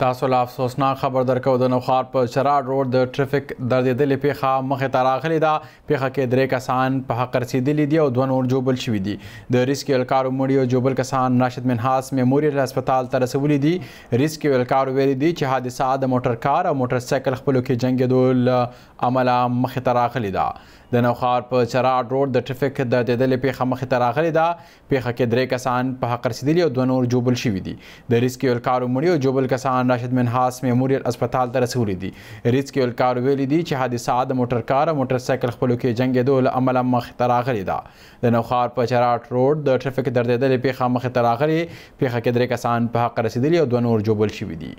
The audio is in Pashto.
تاسو لا افسوسناک خبر درکو د نوخار په شراډ روډ د ټریفیک دردېدلې پیخه مخه ته راغلې ده پیخه کې درې کسان په حق رسیدلې دي او دوه نور جوبل شوي دي د ریسک الکارو مړي او جوبل کسان ناشد منحاس میموریل هسپتال ته رسولي دي ریسک الکارو ویلي دي چې حادثه د موټر کار او موټر سایکل خپلو کې جنگېدو عمله مخه ته راغلې ده د نوخار په شراډ روډ د ټریفیک دردېدلې پیخه مخه ته راغلې ده پیخه کې درې کسان په حق رسیدلې او دوه نور جوبل شوي دي د ریسک الکارو مړي او جوبل کسان خان راشد منحاس میموریل اسپیټال ته رسولي دي ریسکیو الکار ویلي دي چې حادثه د موټر کار او موټر سایکل خپلو کې جنگیدو له عمل مخ ته راغلي ده د نوخار په چراټ روډ د ټرافیک دردېدلې پیښه مخ ته راغلي پیښه کې درې کسان په حق رسیدلي او دوه نور جوبل شوي دي